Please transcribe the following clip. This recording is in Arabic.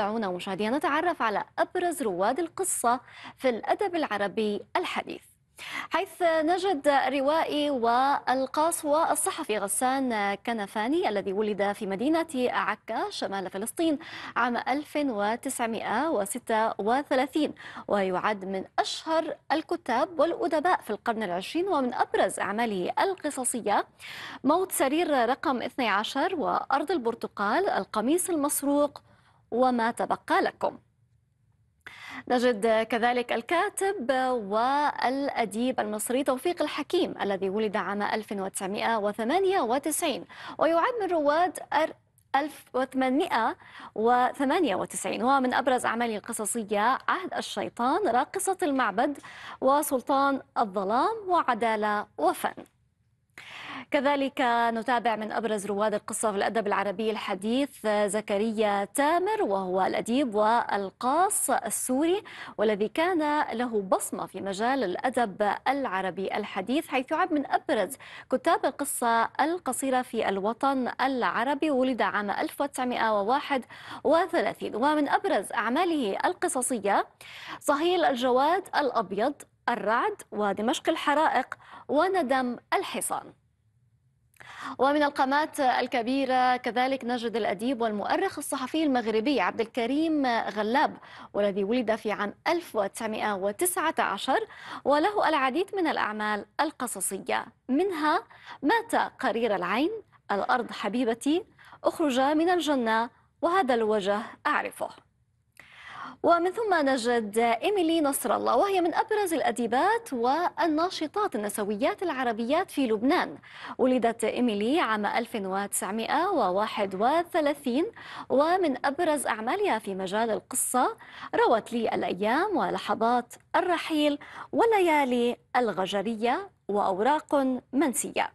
دعونا مشاهدينا نتعرف على أبرز رواد القصة في الأدب العربي الحديث حيث نجد الروائي والقاص والصحفي غسان كنفاني الذي ولد في مدينة عكا شمال فلسطين عام 1936 ويعد من أشهر الكتاب والأدباء في القرن العشرين ومن أبرز أعماله القصصية موت سرير رقم 12 وأرض البرتقال القميص المسروق وما تبقى لكم نجد كذلك الكاتب والأديب المصري توفيق الحكيم الذي ولد عام 1998 ويعد من رواد 1898 ومن أبرز أعماله القصصية عهد الشيطان راقصة المعبد وسلطان الظلام وعدالة وفن كذلك نتابع من أبرز رواد القصة في الأدب العربي الحديث آه، زكريا تامر وهو الأديب والقاص السوري والذي كان له بصمة في مجال الأدب العربي الحديث حيث يعد من أبرز كتاب القصة القصيرة في الوطن العربي ولد عام 1931 ومن أبرز أعماله القصصية صهيل الجواد الأبيض الرعد ودمشق الحرائق وندم الحصان ومن القامات الكبيرة كذلك نجد الأديب والمؤرخ الصحفي المغربي عبد الكريم غلاب والذي ولد في عام 1919 وله العديد من الأعمال القصصية منها مات قرير العين الأرض حبيبتي أخرج من الجنة وهذا الوجه أعرفه ومن ثم نجد إيميلي نصر الله وهي من أبرز الأديبات والناشطات النسويات العربيات في لبنان ولدت إيميلي عام 1931 ومن أبرز أعمالها في مجال القصة روت لي الأيام ولحظات الرحيل وليالي الغجرية وأوراق منسية